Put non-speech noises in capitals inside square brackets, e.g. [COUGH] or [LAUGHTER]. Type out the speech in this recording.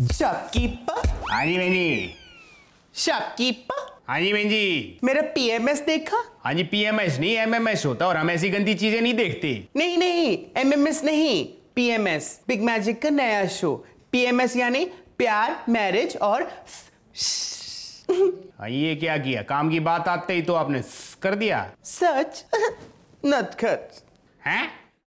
shopkeeper हाँ देखते बहन जी शॉपकीपर हाँ बहन जी मेरा पीएमएस देखा पीएमएस हाँ नहीं एमएमएस होता और हम ऐसी गंदी चीजें नहीं देखते नहीं नहीं एमएमएस नहीं पीएमएस बिग मैजिक का नया शो पीएमएस यानी प्यार मैरिज और [LAUGHS] ये क्या किया काम की बात आते ही तो आपने कर दिया सच [LAUGHS] नत हैं